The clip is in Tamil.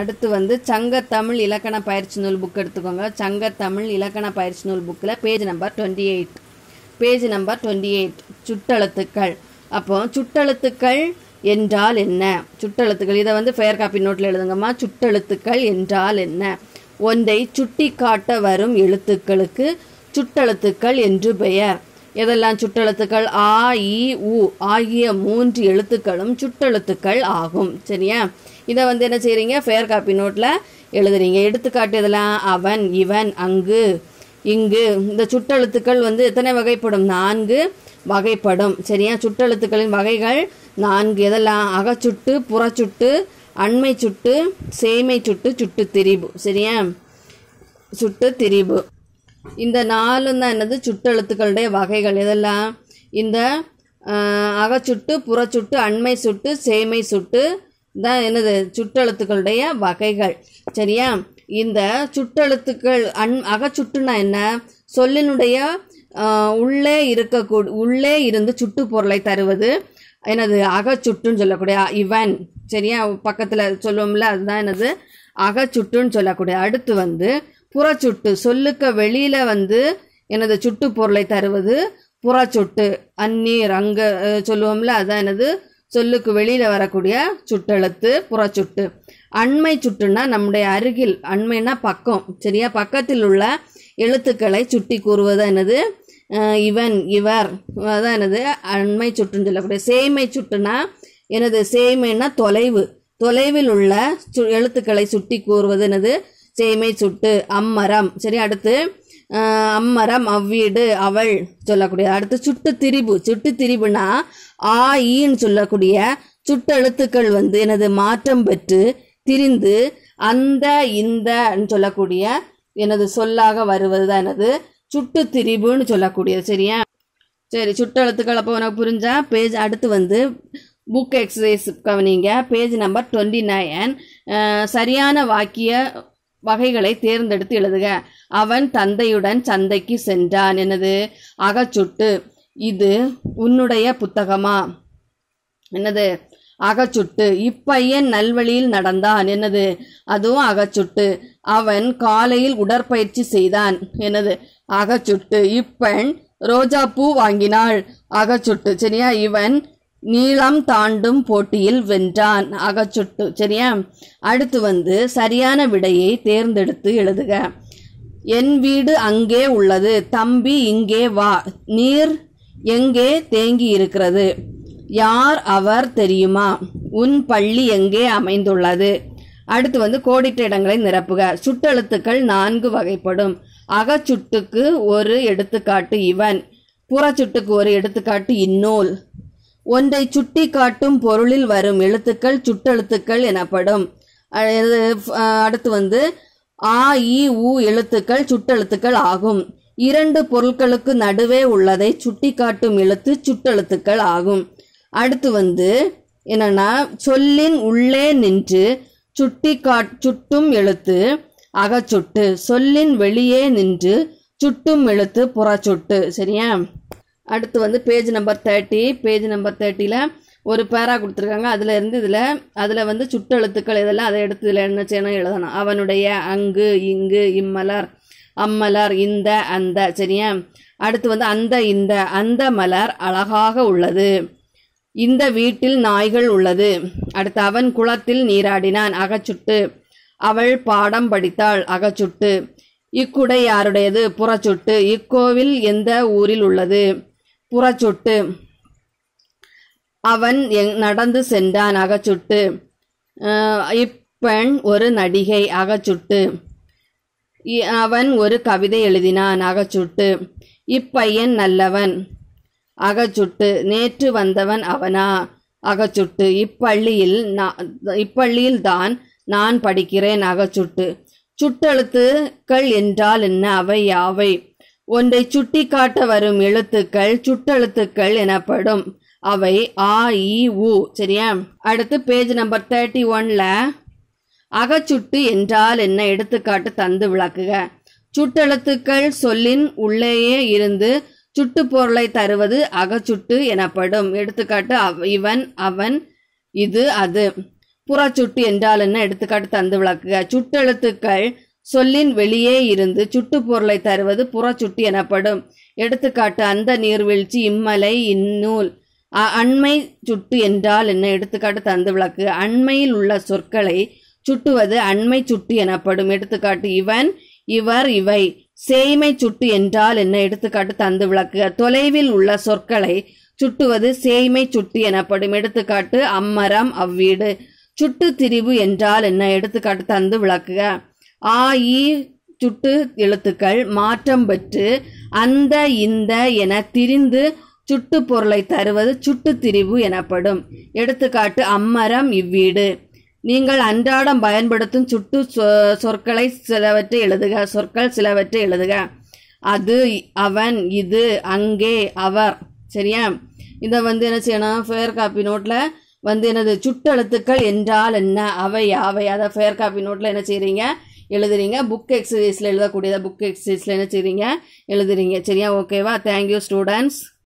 அடுத்து வந்து சங்க தமிழ் இலக்கண பயிற்சி நூல் புக் எடுத்துக்கோங்க சங்க தமிழ் இலக்கண பயிற்சி நூல் புக்கில் page number twenty eight page number twenty eight சுட்டெழுத்துக்கள் அப்போ சுட்டெழுத்துக்கள் என்றால் என்ன சுட்டெழுத்துக்கள் இதை வந்து ஃபேர் காப்பி நோட்டில் எழுதுங்கம்மா சுட்டெழுத்துக்கள் என்றால் என்ன ஒன்றை சுட்டி காட்ட வரும் எழுத்துக்களுக்கு சுட்டெழுத்துக்கள் என்று பெயர் எதெல்லாம் சுட்டெழுத்துக்கள் ஆ இ உ ஆகிய மூன்று எழுத்துக்களும் சுட்டெழுத்துக்கள் ஆகும் சரியா இதை வந்து என்ன செய்கிறீங்க ஃபேர் காப்பி நோட்டில் எழுதுறீங்க எடுத்துக்காட்டு இதெல்லாம் அவன் இவன் அங்கு இங்கு இந்த சுட்டெழுத்துக்கள் வந்து எத்தனை வகைப்படும் நான்கு வகைப்படும் சரியா சுட்டெழுத்துக்களின் வகைகள் நான்கு எதெல்லாம் அகச்சுட்டு புறச்சுட்டு அண்மை சுட்டு சேமை சுட்டு சுட்டு திரிபு சரியா சுட்டு திரிபு இந்த நாலு தான் என்னது சுட்டெழுத்துக்களுடைய வகைகள் இதெல்லாம் இந்த அகச்சுட்டு புறச்சுட்டு அண்மை சுட்டு சேமை சுட்டு தான் என்னது சுற்றெழுத்துக்களுடைய வகைகள் சரியா இந்த சுற்றெழுத்துக்கள் அன் அகச்சுட்டுனா என்ன சொல்லினுடைய உள்ளே இருக்கக்கூட உள்ளே இருந்து சுட்டுப்பொருளை தருவது எனது அகச்சுட்டுன்னு சொல்லக்கூடிய இவன் சரியா பக்கத்தில் சொல்லுவோம்ல அதுதான் எனது அகச்சுட்டுன்னு சொல்லக்கூடிய அடுத்து வந்து புறச்சுட்டு சொல்லுக்க வெளியில் வந்து எனது சுட்டு பொருளை தருவது புறச்சுட்டு அந்நீர் அங்கே சொல்லுவோம்ல அதுதான் எனது சொல்லுக்கு வெளியில் வரக்கூடிய சுட்டெழுத்து புறச்சுட்டு அண்மை சுட்டுன்னா நம்முடைய அருகில் அண்மைன்னா பக்கம் சரியா பக்கத்தில் உள்ள எழுத்துக்களை சுட்டி கூறுவது என்னது இவன் இவர் அதான் என்னது அண்மை சுட்டுன்னு சொல்லக்கூடிய சேமை சுட்டுனா எனது சேமைன்னா தொலைவு தொலைவில் உள்ள சு எழுத்துக்களை சுட்டி கூறுவது எனது சேமை சுட்டு அம்மரம் சரி அடுத்து அம்மரம் அவ்வீடு அவள் சொல்லக்கூடிய அடுத்து சுட்டு திரிபு சுட்டு திரிபுனா ஆ ஈன்னு சொல்லக்கூடிய சுட்டெழுத்துக்கள் வந்து எனது மாற்றம் பெற்று திரிந்து அந்த இந்த சொல்லக்கூடிய எனது சொல்லாக வருவது தான் எனது சுட்டு திரிபுன்னு சொல்லக்கூடியது சரியா சரி சுட்டெழுத்துக்கள் அப்போ உனக்கு புரிஞ்சா பேஜ் அடுத்து வந்து புக் எக்ஸசைஸ் கவனிங்க பேஜ் நம்பர் டுவெண்ட்டி நைன் சரியான வாக்கிய வகைகளை தேர்ந்தெடுத்து எழுதுக அவன் தந்தையுடன் சந்தைக்கு சென்றான் எனது அகச்சுட்டு இது உன்னுடைய புத்தகமா என்னது அகச்சுட்டு இப்பையன் நல்வழியில் நடந்தான் என்னது அதுவும் அகச்சுட்டு அவன் காலையில் உடற்பயிற்சி செய்தான் என்னது அகச்சுட்டு இப்பெண் ரோஜா பூ வாங்கினாள் அகச்சுட்டு சரியா இவன் நீளம் தாண்டும் போட்டியில் வென்றான் அகச்சுட்டு சரியா அடுத்து வந்து சரியான விடையை தேர்ந்தெடுத்து எழுதுக என் வீடு அங்கே உள்ளது தம்பி இங்கே வா நீர் எங்கே தேங்கி இருக்கிறது யார் அவர் தெரியுமா உன் பள்ளி எங்கே அமைந்துள்ளது அடுத்து வந்து கோடிட்ட இடங்களை நிரப்புக சுட்டெழுத்துக்கள் நான்கு வகைப்படும் அகச்சுட்டுக்கு ஒரு எடுத்துக்காட்டு இவன் புறச்சுட்டுக்கு ஒரு எடுத்துக்காட்டு இந்நூல் ஒன்றை சுட்டி காட்டும் பொருளில் வரும் எழுத்துக்கள் சுட்டெழுத்துக்கள் எனப்படும் அடுத்து வந்து ஆ இ உ எழுத்துக்கள் சுட்டெழுத்துக்கள் ஆகும் இரண்டு பொருட்களுக்கு நடுவே உள்ளதை சுட்டி காட்டும் எழுத்து சுட்டெழுத்துக்கள் ஆகும் அடுத்து வந்து என்னன்னா சொல்லின் உள்ளே நின்று சுட்டி காட் சுட்டும் எழுத்து அகச்சுட்டு சொல்லின் வெளியே நின்று சுட்டும் எழுத்து புறச்சுட்டு சரியா அடுத்து வந்து page number thirty page number தேர்ட்டியில் ஒரு பேரா கொடுத்துருக்காங்க அதில் இருந்து இதில் அதில் வந்து சுட்டெழுத்துக்கள் இதெல்லாம் அதை எடுத்து இதில் என்ன செய்யணும் எழுதணும் அவனுடைய அங்கு இங்கு இம்மலர் அம்மலர் இந்த அந்த சரியா அடுத்து வந்து அந்த இந்த அந்த மலர் அழகாக உள்ளது இந்த வீட்டில் நாய்கள் உள்ளது அடுத்து அவன் குளத்தில் நீராடினான் அகச்சுட்டு அவள் பாடம் படித்தாள் அகச்சுட்டு இக்குடை யாருடையது புறச்சுட்டு இக்கோவில் எந்த ஊரில் உள்ளது புறச்சுட்டு அவன் நடந்து சென்றான் அகச்சுட்டு இப்பெண் ஒரு நடிகை அகச்சுட்டு அவன் ஒரு கவிதை எழுதினான் அகச்சுட்டு இப்பையன் நல்லவன் அகச்சுட்டு நேற்று வந்தவன் அவனா அகச்சுட்டு இப்பள்ளியில் இப்பள்ளியில் தான் நான் படிக்கிறேன் அகச்சுட்டு சுட்டெழுத்துக்கள் என்றால் என்ன அவை யாவை ஒன்றை சுட்டி காட்ட வரும் எழுத்துக்கள் சுட்டெழுத்துக்கள் எனப்படும் அவை ஆ இ உ சரியா அடுத்து பேஜ் நம்பர் தேர்ட்டி ஒன்ல அகச்சுட்டு என்றால் என்ன எடுத்துக்காட்டு தந்து விளக்குக சுட்டெழுத்துக்கள் சொல்லின் உள்ளேயே இருந்து சுட்டு பொருளை தருவது அகச்சுட்டு எனப்படும் எடுத்துக்காட்டு இவன் அவன் இது அது புறச்சுட்டு என்றால் என்ன எடுத்துக்காட்டு தந்து விளக்குக சுட்டெழுத்துக்கள் சொல்லின் வெளியே இருந்து சுட்டுப்பொருளை தருவது புறச்சுட்டு எனப்படும் எடுத்துக்காட்டு அந்த நீர்வீழ்ச்சி இம்மலை இந்நூல் அண்மை சுட்டு என்றால் என்ன எடுத்துக்காட்டு தந்து விளக்கு அண்மையில் உள்ள சொற்களை சுட்டுவது அண்மை சுட்டு எனப்படும் எடுத்துக்காட்டு இவன் இவர் இவை சேய்மை சுட்டு என்றால் என்ன எடுத்துக்காட்டு தந்து விளக்கு தொலைவில் உள்ள சொற்களை சுட்டுவது சேய்மை சுட்டு எனப்படும் எடுத்துக்காட்டு அம்மரம் அவ்வீடு சுட்டு திரிவு என்றால் என்ன எடுத்துக்காட்டு தந்து விளக்குக ஆ சுட்டு எழுத்துக்கள் மாற்றம் பெற்று அந்த இந்த என திரிந்து சுட்டு பொருளை தருவது சுட்டு திரிவு எனப்படும் எடுத்துக்காட்டு அம்மரம் இவ்வீடு நீங்கள் அன்றாடம் பயன்படுத்தும் சுட்டு சொற்களை சிலவற்றை எழுதுக சொற்கள் சிலவற்றை எழுதுக அது அவன் இது அங்கே அவர் சரியா இதை வந்து என்ன செய்யணும் ஃபேர் காப்பி நோட்டில் வந்து எனது சுட்டெழுத்துக்கள் என்றால் என்ன அவை அவை அதை ஃபேர் காப்பி நோட்டில் என்ன செய்கிறீங்க எழுதுறீங்க புக் எக்ஸசைஸில் எழுதக்கூடியதாக புக் எக்ஸசைஸில் என்ன செய்கிறீங்க எழுதுறீங்க சரியா ஓகேவா தேங்க்யூ ஸ்டூடெண்ட்ஸ்